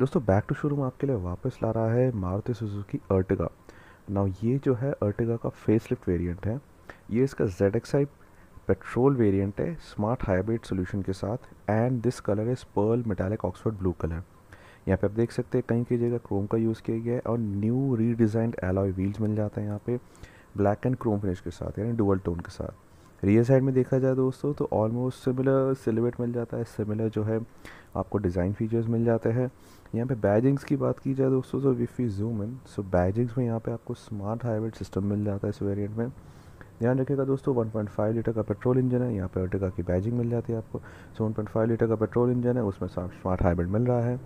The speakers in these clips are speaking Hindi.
दोस्तों बैक टू शोरूम आपके लिए वापस ला रहा है मारुति सुजुकी अर्टिगा नाउ ये जो है अर्टिगा का फेसलिफ्ट वेरिएंट है ये इसका जेड पेट्रोल वेरिएंट है स्मार्ट हाइब्रिड सोल्यूशन के साथ and this colour is pearl metallic Oxford blue colour यहाँ पे आप देख सकते हैं कहीं की जगह क्रोम का यूज़ किया गया है और न्यू रीडिज़ाइंड एलॉय व्हील्स मिल जाते हैं यहाँ पे ब्लैक एंड क्रोम फिनिश के साथ यानी डुअल टोन के साथ रियर साइड में देखा जाए दोस्तों तो ऑलमोस्ट सिमिलर सिलेबेट मिल जाता है सिमिलर जो है आपको डिज़ाइन फीचर्स मिल जाते हैं यहाँ पे बैजिंग्स की बात की जाए दोस्तों तो विफ यू जूम इन सो बैजिंग्स में यहाँ पे आपको स्मार्ट हाइब्रिड सिस्टम मिल जाता है इस वेरिएंट में ध्यान रखिएगा दोस्तों 1.5 लीटर का पेट्रोल इंजन है यहाँ पे अर्टिका की बैजिंग मिल जाती है आपको सो वन लीटर का पेट्रोल इंजन है उसमें स्मार्ट हाइब्रिड मिल रहा है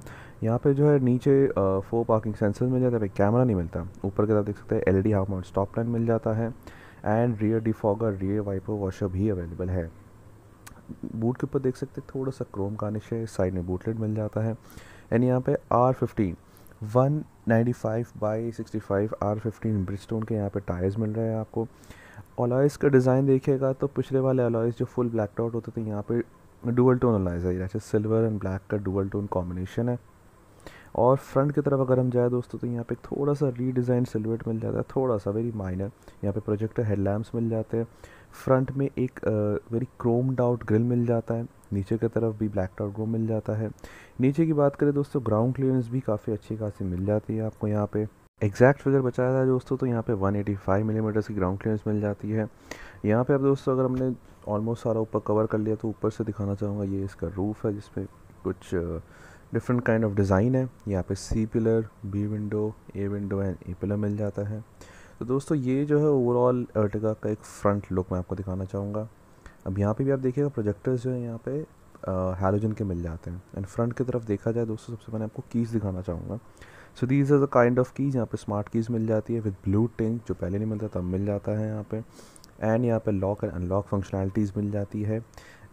यहाँ पे जो है नीचे फोर पार्किंग सेंसर मिल जाता है कैमरा नहीं मिलता ऊपर की तरफ देख सकते हैं L E half mount stop line मिल जाता है and rear defogger rear wiper washer भी अवेलेबल है बूट के ऊपर देख सकते हैं थोड़ा सा क्रोम गार्निश है साइड में बूटलेट मिल जाता है एंड यहाँ पे R fifteen one ninety five by sixty five R fifteen Bridgestone के यहाँ पे टायर्स मिल रहे हैं आपको अलॉयज़ का डिज़ाइन देखिएगा तो पिछले वाले अलॉयज़ जो फुल ब्लैक टॉट होते थे यहाँ पे डुअल टोन अलॉयज़ है जैसे सिल्वर एंड ब्लैक का डुअल टोन कॉम्बिनेशन है और फ्रंट की तरफ अगर हम जाए दोस्तों तो यहाँ पे थोड़ा सा रीडिज़ाइन सिलवेट मिल जाता है थोड़ा सा वेरी माइनर यहाँ पे प्रोजेक्टर हेडलैम्प्स मिल जाते हैं फ्रंट में एक वेरी क्रोम्ड आउट ग्रिल मिल जाता है नीचे की तरफ भी ब्लैक आउट ग्रो मिल जाता है नीचे की बात करें दोस्तों ग्राउंड क्लियरेंस भी काफ़ी अच्छी खासी मिल जाती है आपको यहाँ पर एग्जैक्ट फिगर बचाया था दोस्तों तो यहाँ पे 185 मिलीमीटर mm की ग्राउंड क्लियरेंस मिल जाती है यहाँ पे अब दोस्तों अगर हमने ऑलमोस्ट सारा ऊपर कवर कर लिया तो ऊपर से दिखाना चाहूँगा ये इसका रूफ़ है जिसमें कुछ uh, different kind of design है यहाँ पे C pillar B window A window and A pillar मिल जाता है तो दोस्तों ये जो है ओवरऑल अर्टिका का एक फ्रंट लुक मैं आपको दिखाना चाहूँगा अब यहाँ पे भी आप देखिएगा प्रोजेक्टर्स जो है यहाँ पे हेलोजन के मिल जाते हैं एंड फ्रंट की तरफ देखा जाए दोस्तों सबसे पहले आपको कीज़ दिखाना चाहूँगा so these are the kind of keys यहाँ पे स्मार्ट कीज़ मिल जाती है विद ब्लू टिंग जो पहले नहीं मिलता तब मिल जाता है यहाँ पे एंड यहाँ पे लॉक एंड अनलॉक फंक्शनैलिटीज़ मिल जाती है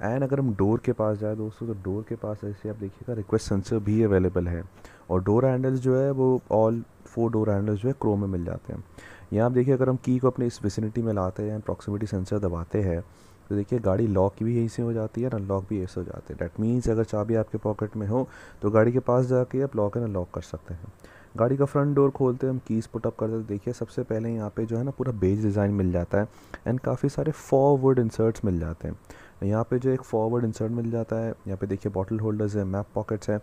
एंड अगर हम डोर के पास जाए दोस्तों तो डोर के पास ऐसे आप देखिएगा रिक्वेस्ट सेंसर भी अवेलेबल है और डोर हैंडल्स जो है वो ऑल फोर डोर हैंडल्स जो है क्रोम में मिल जाते हैं यहाँ आप देखिए अगर हम की को अपने इस विसिनिटी में लाते हैं अप्रॉक्सीमेटी सेंसर दबाते हैं तो देखिए गाड़ी लॉक भी यहीं से हो जाती है अनलॉक भी ऐसे हो जाते हैं डैट मीन्स अगर चाबी आपके पॉकेट में हो तो गाड़ी के पास जाके आप लॉक एंड अनलॉक कर सकते हैं गाड़ी का फ्रंट डोर खोलते हैं हम कीज़ पुटअप करते हैं देखिए सबसे पहले यहाँ पे जो है ना पूरा बेज डिज़ाइन मिल जाता है एंड काफ़ी सारे फॉरवर्ड इंसर्ट्स मिल जाते हैं यहाँ पे जो एक फॉरवर्ड इंसर्ट मिल जाता है यहाँ पे देखिए बॉटल होल्डर्स है मैप पॉकेट्स है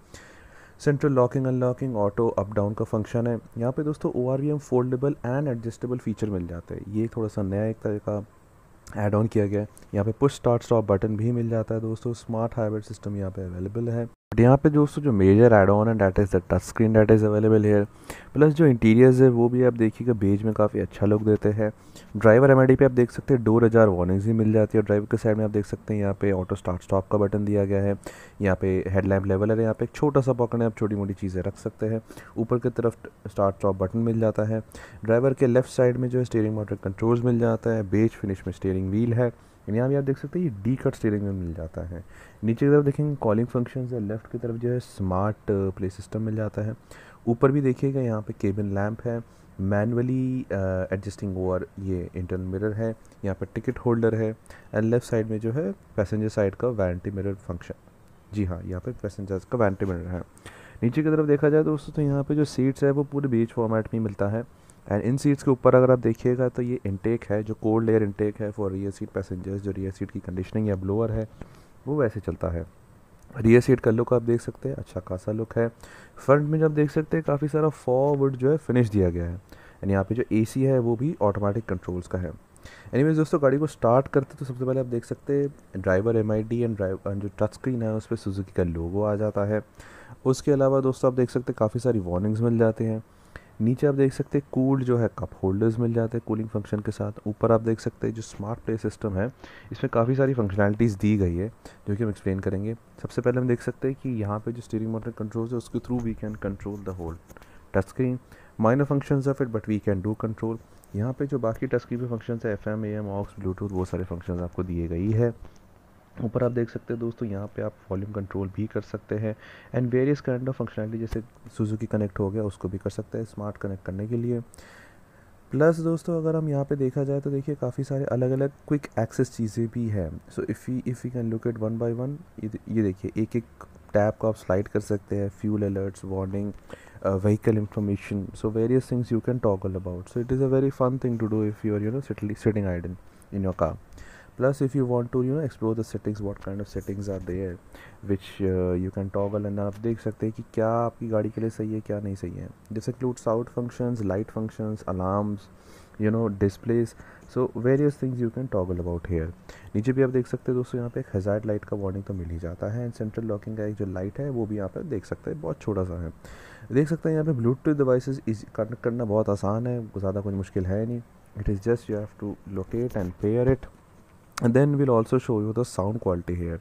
central locking unlocking auto up down का फंक्शन है यहाँ पे दोस्तों O R V M foldable and adjustable feature मिल जाते हैं ये थोड़ा सा नया एक तरह का एड ऑन किया गया है यहाँ पे पुश स्टार्ट स्टॉप बटन भी मिल जाता है दोस्तों स्मार्ट हाइब्रिड सिस्टम यहाँ पे अवेलेबल है बट यहाँ पे दोस्तों जो मेजर एड ऑन है that is the touch screen that is available here plus जो इंटीरियर्स है वो भी आप देखिएगा बेज में काफ़ी अच्छा लुक देते हैं ड्राइवर एम पे आप देख सकते हैं डोर हजार वार्निंग्स भी मिल जाती है ड्राइवर के साइड में आप देख सकते हैं यहाँ पे ऑटो स्टार्ट स्टॉप का बटन दिया गया है यहाँ पे हेडलैम्प लेवल है यहाँ पे एक छोटा सा पॉकेट है आप छोटी मोटी चीज़ें रख सकते हैं ऊपर की तरफ स्टार्ट स्टॉप बटन मिल जाता है ड्राइवर के लेफ्ट साइड में जो है स्टेयरिंग मोटर कंट्रोल्स मिल जाता है बेज फिनिश में स्टेयरिंग व्हील है यानी यहाँ भी आप देख सकते हैं ये डी कट स्टेयरिंग में मिल जाता है नीचे की तरफ देखेंगे कॉलिंग फंक्शन है लेफ्ट की तरफ जो है स्मार्ट प्ले सिस्टम मिल जाता है ऊपर भी देखिएगा यहाँ पे केबिन लैम्प है मैनुअली एडजस्टिंग ओवर ये इंटरनल मिरर है यहाँ पर टिकट होल्डर है एंड लेफ्ट साइड में जो है पैसेंजर साइड का वारंटी मिरर फंक्शन जी हाँ यहाँ पे पैसेंजर्स का वारंटी मिरर है नीचे की तरफ देखा जाए तो दोस्तों तो यहाँ पे जो सीट्स है वो पूरे बीच फॉर्मेट में मिलता है एंड इन सीट्स के ऊपर अगर आप देखिएगा तो ये इनटेक है जो कोल्ड एयर इनटेक है फॉर रियर सीट पैसेंजर्स जो रियर सीट की कंडीशनिंग या ब्लोअर है वो वैसे चलता है रियर सीट का लुक आप देख सकते हैं अच्छा खासा लुक है फ्रंट में जब देख सकते हैं काफ़ी सारा फॉरवर्ड जो है फिनिश दिया गया है एंड यहाँ पे जो ए है वो भी ऑटोमेटिक कंट्रोल्स का है एनी दोस्तों गाड़ी को स्टार्ट करते तो सबसे पहले आप देख सकते हैं ड्राइवर एम एंड ड्राइवर जो टच स्क्रीन है उस पर सुजुकी का लोगो आ जाता है उसके अलावा दोस्तों आप देख सकते हैं काफ़ी सारी वार्निंग्स मिल जाते हैं नीचे आप देख सकते हैं कूल्ड जो है कप होल्डर्स मिल जाते हैं कूलिंग फंक्शन के साथ ऊपर आप देख सकते हैं जो स्मार्ट प्ले सिस्टम है इसमें काफ़ी सारी फंक्शनैलिटीज़ दी गई है जो कि हम एक्सप्लेन करेंगे सबसे पहले हम देख सकते हैं कि यहाँ पे जो स्टीयरिंग मोटर कंट्रोल्स है उसके through we can control the whole touch screen minor function of it but we can do control यहाँ पर जो बाकी टच स्क्रीन पे फंक्शन है F M A M aux Bluetooth वो सारे फंक्शन आपको दिए गई है ऊपर आप देख सकते हैं दोस्तों यहाँ पे आप वॉल्यूम कंट्रोल भी कर सकते हैं and various kind of functionality जैसे सुजुकी कनेक्ट हो गया उसको भी कर सकते हैं स्मार्ट कनेक्ट करने के लिए प्लस दोस्तों अगर हम यहाँ पे देखा जाए तो देखिए काफ़ी सारे अलग अलग क्विक एक्सेस चीज़ें भी हैं so if you if you can look at one by one ये देखिए एक एक टैब को आप स्लाइड कर सकते हैं fuel alerts warning vehicle information so various things you can toggle about so it is a very fun thing to do if you are you know sitting idle in your car plus if you want to you know explore the settings what kind of settings are there which uh, you can toggle and आप देख सकते हैं कि क्या आपकी गाड़ी के लिए सही है क्या नहीं सही है this include out functions light functions alarms you know displays so various things you can toggle about here नीचे भी आप देख सकते हैं दोस्तों यहाँ पे एक हज़ार लाइट का वार्निंग तो मिल ही जाता है एंड सेंट्रल लॉकिंग का एक जो लाइट है वो भी यहाँ पे देख सकते हैं बहुत छोटा सा है देख सकते हैं यहाँ पे ब्लूटूथ डिवाइसेस कनेक्ट करना बहुत आसान है ज़्यादा कुछ मुश्किल है नहीं it is just you have to locate and pair it and then will also show you the sound quality here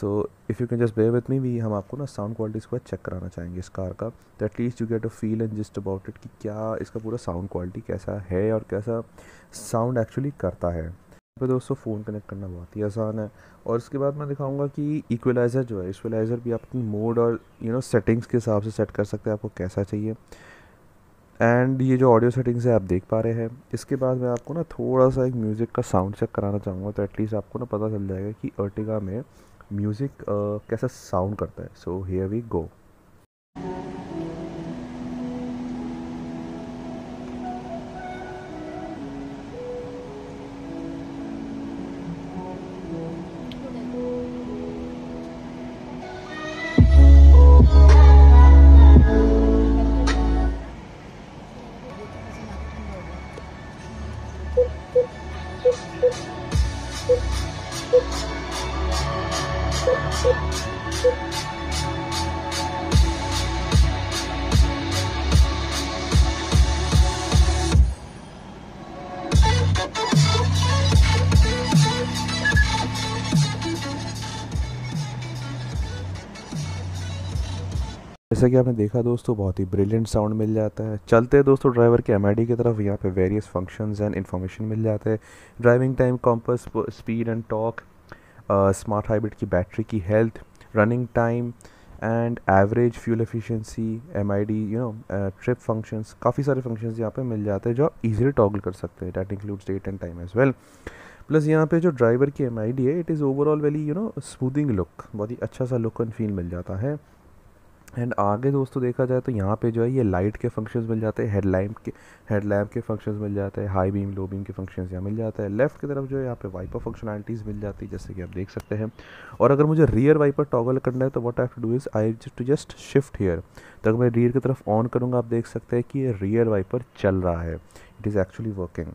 so if you can just bear with me भी हम आपको ना साउंड क्वालिटी इसको चेक कराना चाहेंगे इस कार का तो at least you get a feel and just about it कि क्या इसका पूरा साउंड क्वालिटी कैसा है और कैसा साउंड एक्चुअली करता है पे दोस्तों फ़ोन कनेक्ट करना बहुत ही आसान है और इसके बाद मैं दिखाऊंगा कि इक्वलाइज़र जो है इक्वलाइज़र भी आप अपनी मोड और यू नो सेटिंग्स के हिसाब से सेट कर सकते हैं आपको कैसा चाहिए एंड ये जो ऑडियो सेटिंग्स है आप देख पा रहे हैं इसके बाद मैं आपको ना थोड़ा सा एक म्यूज़िक का साउंड चेक कराना चाहूँगा तो एटलीस्ट आपको ना पता चल जाएगा कि अर्टिगा में म्यूज़िक कैसा साउंड करता है सो हेयर वी गो जैसा कि आपने देखा दोस्तों बहुत ही ब्रिलियंट साउंड मिल जाता है चलते दोस्तों ड्राइवर के एम की तरफ यहाँ पे वेरियस फंक्शंस एंड इन्फॉर्मेशन मिल जाते हैं driving time compass speed and torque smart hybrid की बैटरी की health running time and average fuel efficiency um you know trip functions काफ़ी सारे फंक्शंस यहाँ पे मिल जाते हैं जो ईजिली टॉगल कर सकते हैं that includes date and time as well plus यहाँ पे जो ड्राइवर की एम है it is overall very you know smoothing look बहुत ही अच्छा सा लुक एंड फील मिल जाता है एंड आगे दोस्तों देखा जाए तो यहाँ पे जो है ये लाइट के फंक्शंस मिल जाते हैं हेडलाइट के हेडलैम्प के फंक्शंस मिल जाते हैं हाई बीम लो बीम के फंक्शंस यहाँ मिल जाता है लेफ्ट की तरफ जो है यहाँ पे वाइपर फंक्शनैलिटीज़ मिल जाती है जैसे कि आप देख सकते हैं और अगर मुझे रियर वाइपर टॉगल करना है तो what I to do is I to just shift here तो अगर मैं रियर की तरफ ऑन करूँगा आप देख सकते हैं कि ये रियर वाइपर चल रहा है it is actually working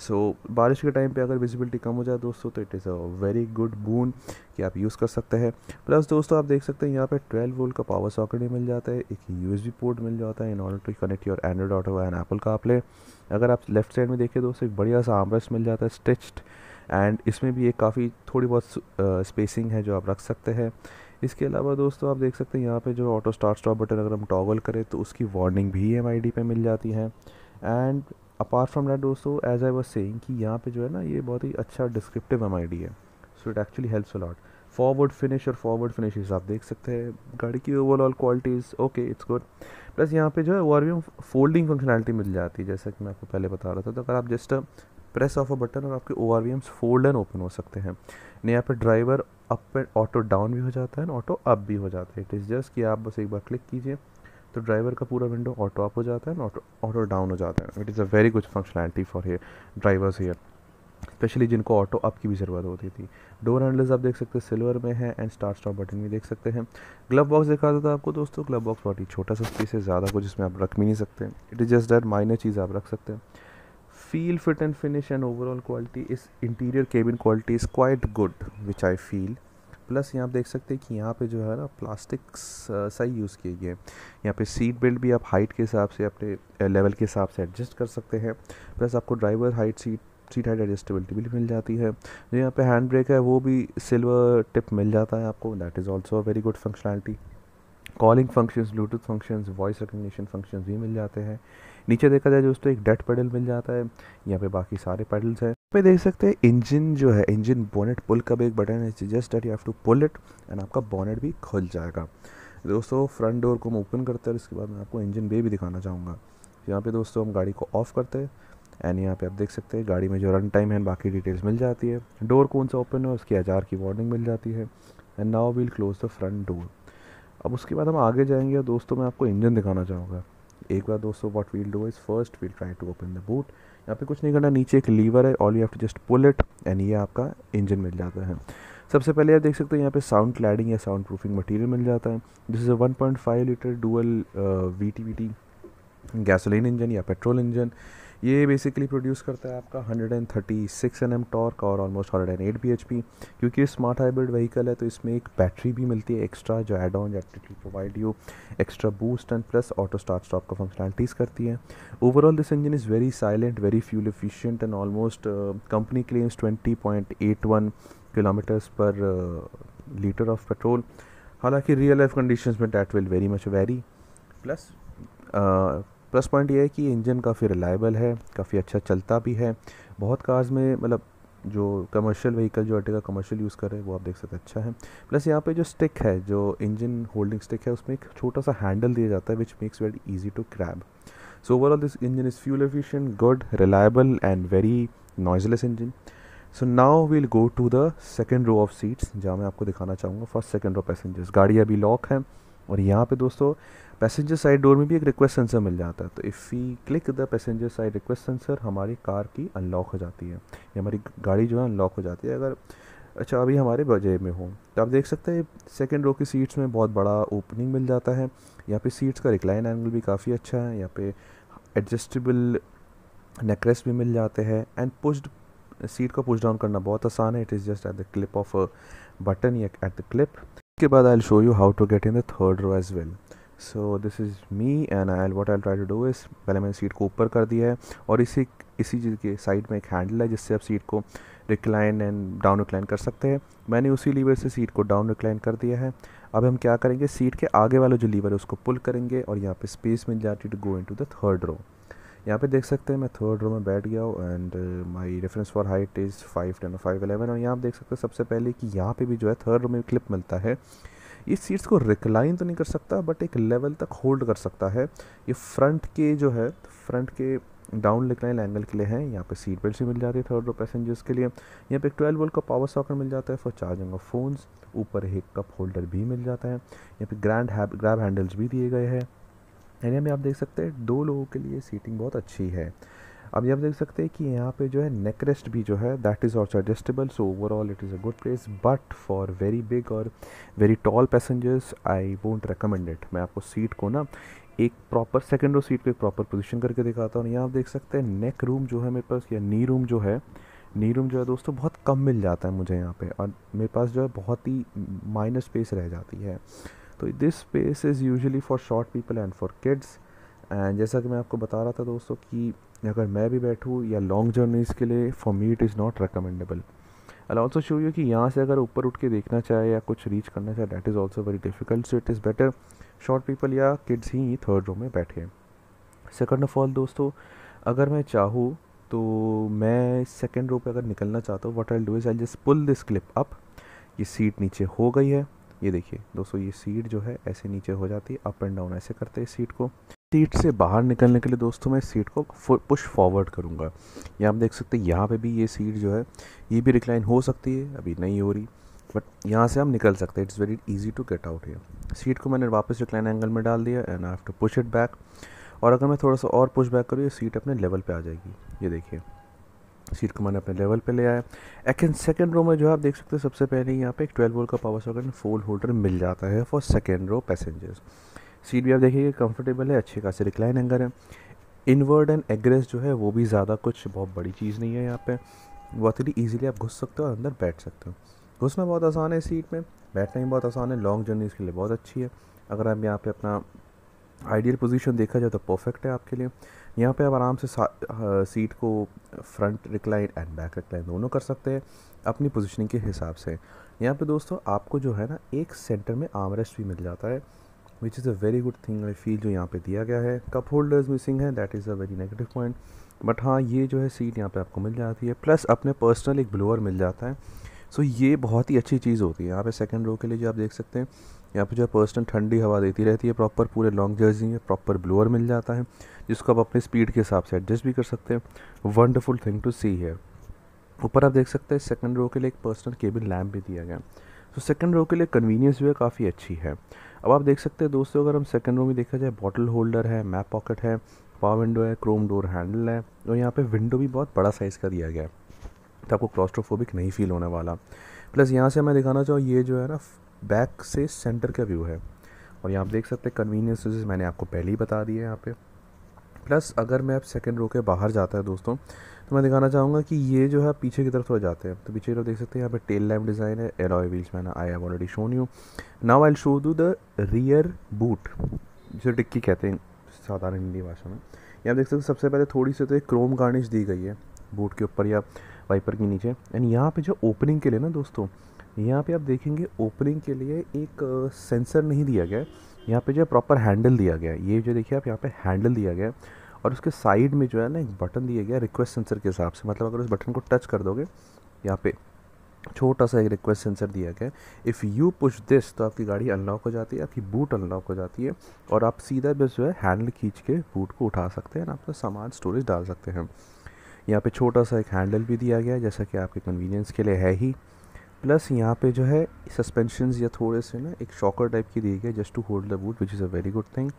so so, बारिश के टाइम पे अगर विजिबिलिटी कम हो जाए दोस्तों तो it is a very good boon कि आप यूज़ कर सकते हैं प्लस दोस्तों आप देख सकते हैं यहाँ पे 12 वोल्ट का पावर सॉकेट भी मिल जाता है एक यूएसबी पोर्ट मिल जाता है in order to connect your Android Auto and Apple CarPlay अगर आप लेफ्ट साइड में देखें दोस्तों एक बढ़िया सा आमरेस मिल जाता है स्टिच्ड एंड इसमें भी एक काफ़ी थोड़ी बहुत स्पेसिंग है जो आप रख सकते हैं इसके अलावा दोस्तों आप देख सकते हैं यहाँ पे जो ऑटो स्टार्ट स्टॉप बटन अगर हम टॉगल करें तो उसकी वार्निंग भी एम आई मिल जाती है एंड अपार्ट फ्रॉम डैट दोस्तों एज आई वॉज सेंग कि यहाँ पे जो है ना ये बहुत ही अच्छा डिस्क्रिप्टिव एम आई डी है so it actually helps a lot forward finish और फॉरवर्ड फिनिश आप देख सकते हैं गाड़ी की overall qualities okay it's good plus यहाँ पे जो है और भी फोल्डिंग फंक्शनैलिटी मिल जाती है जैसा कि मैं आपको पहले बता रहा था तो अगर आप just press of a button और आपके O R V Ms fold and open हो सकते हैं नहीं यहाँ पर driver up and auto down भी हो जाता है ऑटो अप भी हो जाता है इट इज़ जस्ट कि आप बस एक बार क्लिक कीजिए तो ड्राइवर का पूरा विंडो ऑटो अप हो जाता है ऑटो डाउन हो जाता है it is a very good functionality for here drivers here specially जिनको ऑटो अप की भी ज़रूरत होती थी डोर हैंडल्स आप देख सकते हैं सिल्वर में है एंड स्टार स्टॉप बटन भी देख सकते हैं ग्लव बॉक्स जाता था आपको दोस्तों ग्लब बॉक्स बहुत ही छोटा सा पीस है ज़्यादा कुछ इसमें आप रख भी नहीं सकते it is just that minor चीज़ आप रख सकते हैं feel fit and finish and overall quality इस interior cabin quality is quite good which I feel plus यहाँ आप देख सकते हैं कि यहाँ पे जो है ना प्लास्टिक्स सही यूज़ किए गए हैं यहाँ पे सीट बेल्ट भी आप हाइट के हिसाब से अपने लेवल के हिसाब से एडजस्ट कर सकते हैं प्लस आपको driver height seat seat height adjustability भी मिल जाती है जो यहाँ पे हैंड ब्रेक है वो भी सिल्वर टिप मिल जाता है आपको that is also very good functionality calling function Bluetooth function voice recognition function भी मिल जाते हैं नीचे देखा जाए दोस्तों एक डट पेडल मिल जाता है यहाँ पे बाकी सारे पेडल्स हैं पे देख सकते हैं इंजन जो है इंजन बोनेट पुल का भी एक बटन है just that you have to pull it and आपका बोनेट भी खुल जाएगा दोस्तों फ्रंट डोर को हम ओपन करते हैं इसके बाद मैं आपको इंजन बे भी दिखाना चाहूँगा यहाँ पे दोस्तों हम गाड़ी को ऑफ़ करते हैं एंड यहाँ पे आप देख सकते हैं गाड़ी में जो रन टाइम है बाकी डिटेल्स मिल जाती है डोर कौन सा ओपन है उसकी आजार की वार्निंग मिल जाती है and now will close the front door अब उसके बाद हम आगे जाएंगे दोस्तों मैं आपको इंजन दिखाना चाहूँगा एक बार दोस्तों what we'll do is first we'll try to open the boot यहाँ पे कुछ नहीं करना नीचे एक लीवर है all you have to just pull it and ये आपका इंजन मिल जाता है सबसे पहले आप देख सकते हो यहाँ पे साउंड क्लैडिंग या साउंड प्रूफिंग मटेरियल मिल जाता है this is a 1.5 litre dual V T V gasoline engine या पेट्रोल इंजन ये बेसिकली प्रोड्यूस करता है आपका 136 एनएम टॉर्क और ऑलमोस्ट 108 पी क्योंकि स्मार्ट हाइब्रिड व्हीकल है तो इसमें एक बैटरी भी मिलती है एक्स्ट्रा जो add on actively provide you extra boost and plus auto start stop का फंक्शनलिटीज़ करती है overall this engine is very silent very fuel efficient and almost company claims one kilometres per litre of petrol हालांकि रियल लाइफ कंडीशंस में that will very much very plus plus point ये है कि इंजन काफ़ी रिलायबल है काफ़ी अच्छा चलता भी है बहुत कार्स में मतलब जो कमर्शियल व्हीकल जो अटेगा कमर्शियल यूज़ कर रहे हैं वो आप देख सकते हैं अच्छा है प्लस यहाँ पे जो स्टिक है जो इंजन होल्डिंग स्टिक है उसमें एक छोटा सा हैंडल दिया जाता है which makes very easy to grab so overall this engine is fuel efficient good reliable and very noiseless engine so now we'll go to the second row of seats जहाँ मैं आपको दिखाना चाहूँगा फर्स्ट सेकेंड रो पैसेंजर्स गाड़ी अभी लॉक है और यहाँ पे दोस्तों पैसेंजर साइड डोर में भी एक रिक्वेस्ट सेंसर मिल जाता है तो if we click the passenger side request sensor हमारी कार की अनलॉक हो जाती है या हमारी गाड़ी जो है अनलॉक हो जाती है अगर अच्छा अभी हमारे बजे में हो तो आप देख सकते हैं सेकेंड रो की सीट्स में बहुत बड़ा ओपनिंग मिल जाता है यहाँ पे सीट्स का रिक्लाइन एंगल भी काफ़ी अच्छा है यहाँ पे एडजस्टेबल नेकलेस भी मिल जाते हैं एंड पुश्ड सीट का पुश डाउन करना बहुत आसान है it is just at the clip off button या एट द क्लिप उसके बाद I show you how to get in the third row as well so this is me and I what I try to do इस पहले मैंने सीट को ऊपर कर दिया है और इसी इसी चीज़ के साइड में एक हैंडल है जिससे आप सीट को रिक्लाइन एंड डाउन रिक्लाइन कर सकते हैं मैंने उसी लीवर से सीट को डाउन रिक्लाइन कर दिया है अब हम क्या करेंगे सीट के आगे वाला जो लीवर है उसको पुल करेंगे और यहाँ पे स्पेस मिल जाती to go in to the third row यहाँ पे देख सकते हैं मैं थर्ड रो में बैठ गया हूँ and my reference for height is five ten और फाइव एलेवन और यहाँ आप देख सकते हैं सबसे पहले कि यहाँ पे भी जो है थर्ड रो में क्लिप मिलता है ये सीट्स को रिक्लाइन तो नहीं कर सकता बट एक लेवल तक होल्ड कर सकता है ये फ्रंट के जो है फ्रंट के डाउन रिक्लाइन एंगल के लिए हैं यहाँ पे सीट बेल्ट भी मिल जाती है थर्ड रो पैसेंजर्स के लिए यहाँ पे एक ट्वेल्व वोल्ट का पावर सॉकेट मिल जाता है फॉर चार्जिंग ऑफ फोन्स ऊपर एक कप होल्डर भी मिल जाता है यहाँ पे ग्रैंड ग्रैब हैंडल्स भी दिए गए हैं एरिया में आप देख सकते हैं दो लोगों के लिए सीटिंग बहुत अच्छी है अब ये आप देख सकते हैं कि यहाँ पे जो है नेक रेस्ट भी जो है that is also adjustable so overall it is a good place but for very big और very tall passengers I won't recommend it मैं आपको सीट को ना एक प्रॉपर सेकेंड रो सीट को एक प्रॉपर पोजिशन करके दिखाता हूँ यहाँ आप देख सकते हैं नेक रूम जो है मेरे पास या नी रूम जो है नी रूम जो है दोस्तों बहुत कम मिल जाता है मुझे यहाँ पे और मेरे पास जो है बहुत ही माइनस स्पेस रह जाती है तो this space is usually for short people and for kids and जैसा कि मैं आपको बता रहा था दोस्तों कि अगर मैं भी बैठूँ या लॉन्ग जर्नीज़ के लिए for me it is not recommendable I also show you कि यहाँ से अगर ऊपर उठ के देखना चाहे या कुछ रीच करना चाहे that is also very difficult so it is better short people या किड्स ही थर्ड रो में बैठे सेकेंड ऑफ ऑल दोस्तों अगर मैं चाहूँ तो मैं सेकेंड रो पे अगर निकलना चाहता हूँ what I do is I just pull this clip up ये सीट नीचे हो गई है ये देखिए दोस्तों ये सीट जो है ऐसे नीचे हो जाती है अप एंड डाउन ऐसे करते हैं सीट को सीट से बाहर निकलने के लिए दोस्तों मैं सीट को पुश फॉरवर्ड करूँगा या आप देख सकते हैं यहाँ पे भी ये सीट जो है ये भी रिक्लाइन हो सकती है अभी नहीं हो रही बट यहाँ से हम निकल सकते हैं it's very easy to get out here seat को मैंने वापस रिक्लाइन एंगल में डाल दिया and I to push it back और अगर मैं थोड़ा सा और पुश बैक करूँ ये सीट अपने लेवल पर आ जाएगी ये देखिए सीट को मैंने अपने लेवल पर ले आया एक सेकेंड रो में जो है आप देख सकते हैं सबसे पहले यहाँ पे एक ट्वेल्व वोल्ट का पावर सॉकेट फोल्ड होल्डर मिल जाता है for second row passengers seat भी आप देखिए कंफर्टेबल है अच्छे खासे रिक्लाइन एंगर है इनवर्ड एंड एग्रेस जो है वो भी ज़्यादा कुछ बहुत बड़ी चीज़ नहीं है यहाँ पे बहुत ही ईजिली आप घुस सकते हो और अंदर बैठ सकते हो घुसना बहुत आसान है सीट में बैठना भी बहुत आसान है लॉन्ग जर्नी इसके लिए बहुत अच्छी है अगर आप यहाँ पर अपना आइडियल पोजीशन देखा जाए तो परफेक्ट है आपके लिए यहाँ पे आप आराम से सीट को front recline and back recline दोनों कर सकते हैं अपनी पोजिशनिंग के हिसाब से यहाँ पर दोस्तों आपको जो है ना एक सेंटर में आमरेस्ट भी मिल जाता है which is a very good thing I feel जो यहाँ पे दिया गया है कप होल्डर्स मिसिंग है that is a very negative point but हाँ ये जो है सीट यहाँ पे आपको मिल जाती है प्लस अपने पर्सनल एक ब्लोअर मिल जाता है सो so, ये बहुत ही अच्छी चीज़ होती है यहाँ पे सेकंड रो के लिए जो आप देख सकते हैं यहाँ पे जो पर्सनल ठंडी हवा देती रहती है प्रॉपर पूरे लॉन्ग जर्जी में प्रॉपर ब्लोअर मिल जाता है जिसको आप अपने स्पीड के हिसाब से एडजस्ट भी कर सकते हैं वंडरफुल थिंग टू सी है ऊपर आप देख सकते हैं सेकंड रो के लिए एक पर्सनल केबिन लैम्प भी दिया गया है तो सेकेंड रो के लिए कन्वीनियंस भी काफ़ी अच्छी है अब आप देख सकते हैं दोस्तों अगर हम सेकेंड रो में देखा जाए बॉटल होल्डर है मैप पॉकेट है पावर विंडो है क्रोम डोर हैंडल है और यहाँ पे विंडो भी बहुत बड़ा साइज़ का दिया गया है तो आपको क्लास्ट्रोफोबिक नहीं फील होने वाला प्लस यहाँ से मैं दिखाना चाहूँ ये जो है ना बैक से सेंटर का व्यू है और यहाँ आप देख सकते हैं कन्वीनियंसेस मैंने आपको पहले ही बता दिए यहाँ पर प्लस अगर मैं अब सेकेंड रो के बाहर जाता है दोस्तों तो मैं दिखाना चाहूँगा कि ये जो है पीछे की तरफ थोड़ा जाते हैं तो पीछे की तरफ देख सकते हैं यहाँ पे टेल लैम्प डिज़ाइन है एलॉय व्हील्स मैंने I have already shown you now I show to the rear boot जिसे टिक्की कहते हैं साधारण हिंदी भाषा में यहाँ देख सकते सबसे पहले थोड़ी सी तो एक क्रोम गार्निश दी गई है बूट के ऊपर या वाइपर के नीचे एंड यहाँ पे जो ओपनिंग के लिए ना दोस्तों यहाँ पे आप देखेंगे ओपनिंग के लिए एक सेंसर uh, नहीं दिया गया यहाँ पे जो प्रॉपर हैंडल दिया गया ये जो देखिए आप यहाँ पे हैंडल दिया गया है और उसके साइड में जो है ना एक बटन दिया गया रिक्वेस्ट सेंसर के हिसाब से मतलब अगर उस बटन को टच कर दोगे यहाँ पे छोटा सा एक रिक्वेस्ट सेंसर दिया गया इफ़ यू पुश दिस तो आपकी गाड़ी अनलॉक हो जाती है आपकी बूट अनलॉक हो जाती है और आप सीधा बस जो है हैंडल खींच के बूट को उठा सकते हैं और अपना सामान स्टोरेज डाल सकते हैं यहाँ पे छोटा सा एक हैंडल भी दिया गया जैसा कि आपके कन्वीनियंस के लिए है ही प्लस यहाँ पे जो है सस्पेंशन या थोड़े से ना एक शॉकर टाइप की दी गई just to hold the boot which is a very good thing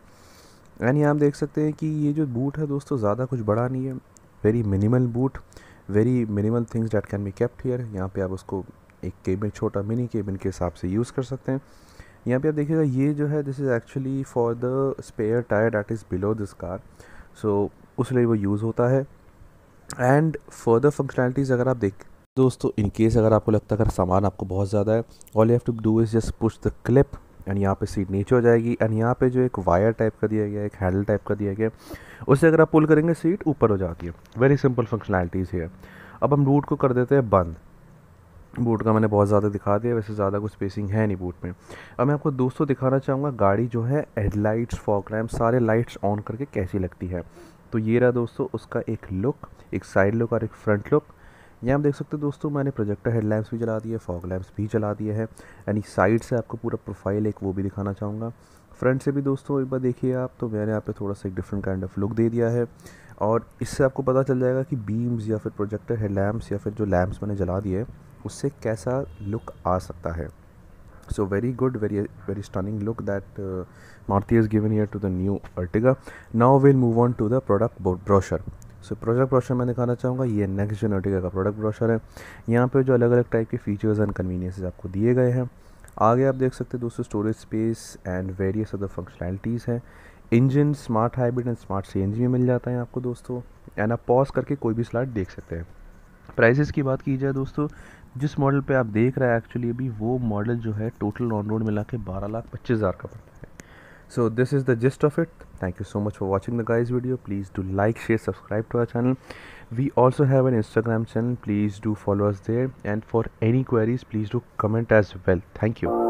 यानी आप देख सकते हैं कि ये जो बूट है दोस्तों ज़्यादा कुछ बड़ा नहीं है very minimal boot very minimal things that can be kept here यहाँ पे आप उसको एक केबिन छोटा मिनी केबिन के हिसाब से यूज़ कर सकते हैं यहाँ पे आप देखिएगा ये जो है this is actually for the spare tyre that is below this car so उस लिए वो यूज़ होता है एंड फर्दर फंक्शनैलिटीज़ अगर आप देख दोस्तों इन केस अगर आपको लगता है अगर सामान आपको बहुत ज़्यादा है all you have to do is just push the clip and यहाँ पे सीट नीचे हो जाएगी एंड यहाँ पे जो एक वायर टाइप का दिया गया एक हैंडल टाइप का दिया गया उससे अगर आप पुल करेंगे सीट ऊपर हो जाती है वेरी सिंपल फंक्शनैलिटीज़ है अब हम बूट को कर देते हैं बंद बूट का मैंने बहुत ज़्यादा दिखा दिया वैसे ज़्यादा कुछ स्पेसिंग है नहीं बूट में अब मैं आपको दोस्तों दिखाना चाहूँगा गाड़ी जो है हेडलाइट्स फॉक रैम सारे लाइट्स ऑन करके कैसी लगती है तो ये रहा दोस्तों उसका एक लुक एक साइड लुक और एक फ्रंट लुक यहाँ आप देख सकते हैं दोस्तों मैंने प्रोजेक्टर हेडलैम्प्स भी चला दिए फॉग लैम्प्स भी चला दिए हैं यानी साइड से आपको पूरा प्रोफाइल एक वो भी दिखाना चाहूँगा फ्रंट से भी दोस्तों एक बार देखिए आप तो मैंने यहाँ पे थोड़ा सा एक डिफरेंट काइंड ऑफ लुक दे दिया है और इससे आपको पता चल जाएगा कि बीम्स या फिर प्रोजेक्टर हेडलैम्प्स या फिर जो लैम्प्स मैंने जला दिए उससे कैसा लुक आ सकता है so very good very very stunning look that uh, is given here to the new Ertiga now will move on to the product brochure so product brochure मैं दिखाना चाहूँगा ये नेक्स्ट जन ओटिका का प्रोडक्ट ब्रोशर है यहाँ पे जो अलग अलग टाइप के फीचर्स एंड कन्वीनियंसेज आपको दिए गए हैं आगे आप देख सकते हैं दोस्तों storage space and various other functionalities हैं engine smart hybrid and smart C में मिल जाता है आपको दोस्तों एंड आप पॉज करके कोई भी स्लाइड देख सकते हैं प्राइसेस की बात की जाए दोस्तों जिस मॉडल पे आप देख रहे हैं एक्चुअली अभी वो मॉडल जो है टोटल ऑन रोड मिला के बारह लाख पच्चीस हज़ार का पड़ता है so this is the just of it thank you so much for watching the guys video please do like share subscribe to our channel we also have an instagram channel please do follow us there and for any queries please do comment as well thank you